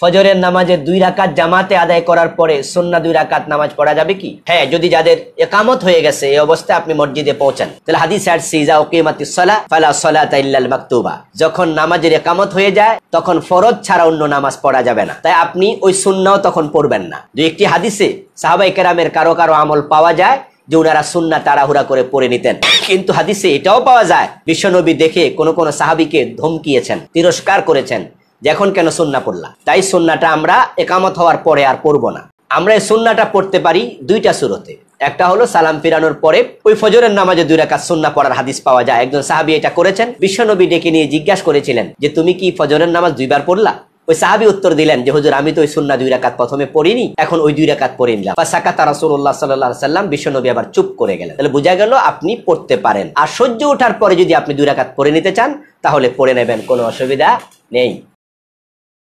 ফজরের নামাজের দুই রাকাত জামাতে আদায় করার পরে সন্না দুই রাকাত নামাজ পড়া যাবে কি হ্যাঁ যদি যাদের একামত হয়ে গেছে এই অবস্থায় আপনি মসজিদে পৌঁছান তাহলে হাদিস আর সিজা ওকিমাতি সলা ফালা সলা তাইল্লাল মাকতুবা যখন নামাজের একামত হয়ে যায় তখন ফরজ ছাড়া অন্য নামাজ পড়া যাবে না তাই আপনি ওই সুন্নাও তখন পড়বেন না দুই একটি হাদিসে সাহাবাই কেরামের কারো কারো আমল পাওয়া যায় যে ওনারা সুন্না তাড়াহুড়া করে পড়ে নিতেন কিন্তু হাদিসে এটাও পাওয়া যায় বিশ্বনবী দেখে কোনো কোনো সাহাবিকে ধমকিয়েছেন তিরস্কার করেছেন যখন কেন সন্না পড়লাম তাই সন্নাটা আমরা একামত হওয়ার পরে আর পড়বো না আমরা এই সন্নাটা পড়তে পারি দুইটা সুরতে একটা হলো সালাম ফিরানোর পরে ওই ফজরের নামাজে দুই রেখা সন্না পড়ার হাদিস পাওয়া যায় একজন সাহাবি এটা করেছেন বিশ্বনবী ডেকে নিয়ে জিজ্ঞাসা করেছিলেন যে তুমি কি ফজরের নামাজ দুইবার পড়লা ওই সাহাবি উত্তর দিলেন যে হুজুর আমি তো ওই সুন্না দুই রাকাত প্রথমে পড়িনি এখন ওই দুই রাকাত পড়ে নিলাম বা সাকাত রাসুল্লাহ সাল্লাহ সাল্লাম বিশ্বনবী আবার চুপ করে গেলেন তাহলে বোঝা গেল আপনি পড়তে পারেন আর সহ্য ওঠার পরে যদি আপনি দুই রাকাত পড়ে নিতে চান তাহলে পড়ে নেবেন কোনো অসুবিধা নেই